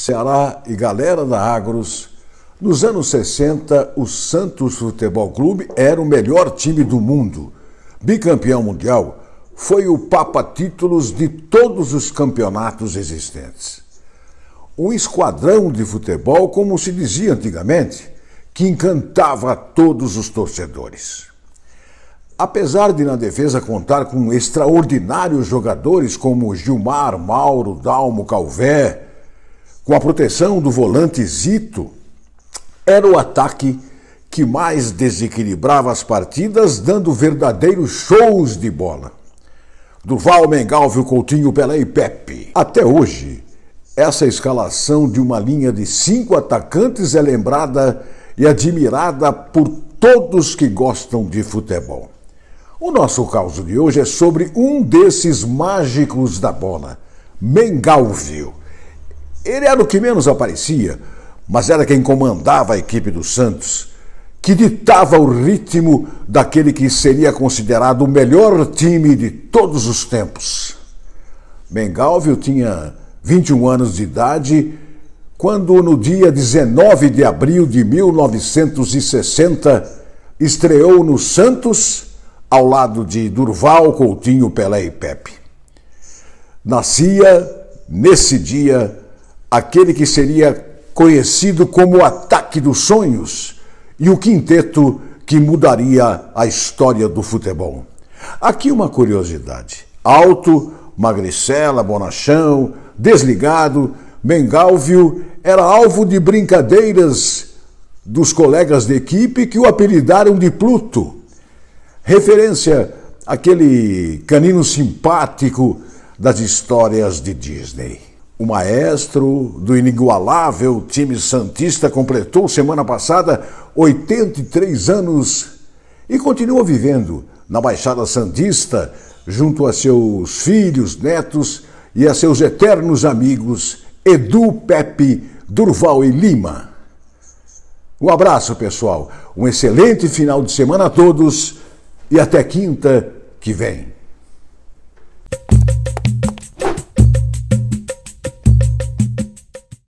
Ceará e galera da Agros. Nos anos 60, o Santos Futebol Clube era o melhor time do mundo. Bicampeão mundial, foi o papa títulos de todos os campeonatos existentes. Um esquadrão de futebol, como se dizia antigamente, que encantava todos os torcedores. Apesar de na defesa contar com extraordinários jogadores como Gilmar, Mauro, Dalmo, Calvé, com a proteção do volante Zito, era o ataque que mais desequilibrava as partidas, dando verdadeiros shows de bola. Duval, Mengalvio, Coutinho, Pelé e Pepe. Até hoje, essa escalação de uma linha de cinco atacantes é lembrada e admirada por todos que gostam de futebol. O nosso caso de hoje é sobre um desses mágicos da bola, Mengalvio. Ele era o que menos aparecia, mas era quem comandava a equipe do Santos, que ditava o ritmo daquele que seria considerado o melhor time de todos os tempos. Mengalvio tinha 21 anos de idade quando, no dia 19 de abril de 1960, estreou no Santos ao lado de Durval, Coutinho, Pelé e Pepe. Nascia nesse dia aquele que seria conhecido como o Ataque dos Sonhos e o quinteto que mudaria a história do futebol. Aqui uma curiosidade: Alto, Magricela, Bonachão, Desligado, Bengalvio era alvo de brincadeiras dos colegas de equipe que o apelidaram de Pluto. Referência àquele canino simpático das histórias de Disney. O maestro do inigualável time Santista completou semana passada 83 anos e continua vivendo na Baixada Santista, junto a seus filhos, netos e a seus eternos amigos Edu, Pepe, Durval e Lima. Um abraço, pessoal. Um excelente final de semana a todos e até quinta que vem.